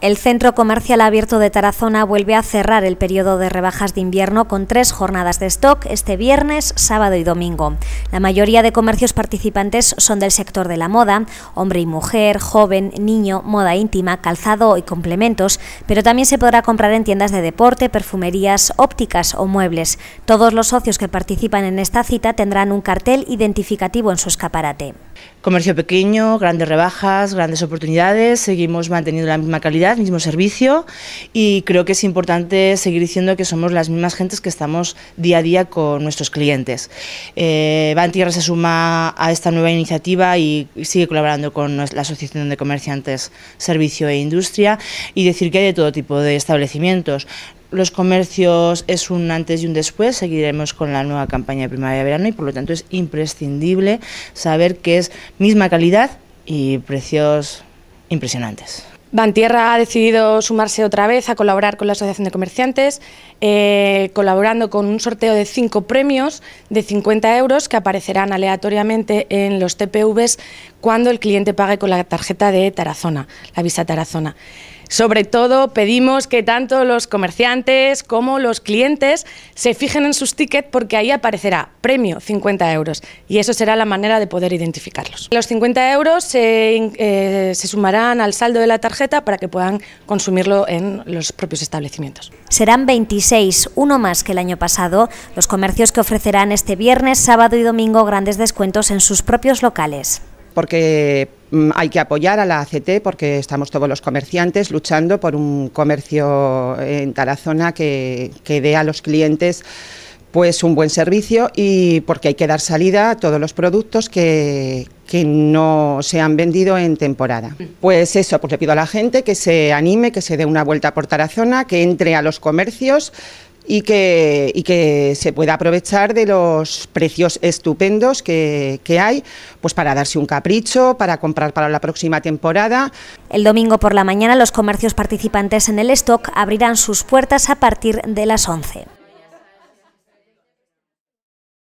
El centro comercial abierto de Tarazona vuelve a cerrar el periodo de rebajas de invierno con tres jornadas de stock este viernes, sábado y domingo. La mayoría de comercios participantes son del sector de la moda, hombre y mujer, joven, niño, moda íntima, calzado y complementos, pero también se podrá comprar en tiendas de deporte, perfumerías, ópticas o muebles. Todos los socios que participan en esta cita tendrán un cartel identificativo en su escaparate. Comercio pequeño, grandes rebajas, grandes oportunidades, seguimos manteniendo la misma calidad, mismo servicio y creo que es importante seguir diciendo que somos las mismas gentes que estamos día a día con nuestros clientes. Eh, Bantierra se suma a esta nueva iniciativa y sigue colaborando con la Asociación de Comerciantes Servicio e Industria y decir que hay de todo tipo de establecimientos los comercios es un antes y un después, seguiremos con la nueva campaña de primavera-verano y por lo tanto es imprescindible saber que es misma calidad y precios impresionantes. Bantierra ha decidido sumarse otra vez a colaborar con la Asociación de Comerciantes, eh, colaborando con un sorteo de cinco premios de 50 euros que aparecerán aleatoriamente en los TPVs cuando el cliente pague con la tarjeta de Tarazona, la Visa Tarazona. Sobre todo pedimos que tanto los comerciantes como los clientes se fijen en sus tickets porque ahí aparecerá premio 50 euros y eso será la manera de poder identificarlos. Los 50 euros eh, se, sumarán al saldo de la tarjeta para que puedan consumirlo en los propios establecimientos. Serán 26, uno más que el año pasado, los comercios que ofrecerán este viernes, sábado y domingo grandes descuentos en sus propios locales. Porque Mm, hay que apoyar a la ACT porque estamos todos los comerciantes luchando por un comercio eh, en Tarazona que, dé a los clientes pues un buen servicio y porque hay que dar salida a todos los productos que, que no se han vendido en temporada. Pues eso, pues le pido a la gente que se anime, que se dé una vuelta por Tarazona, que entre a los comercios, y que, que se pueda aprovechar de los precios estupendos que, que, hay, pues para darse un capricho, para comprar para la próxima temporada. El domingo por la mañana los comercios participantes en el stock abrirán sus puertas a partir de las 11.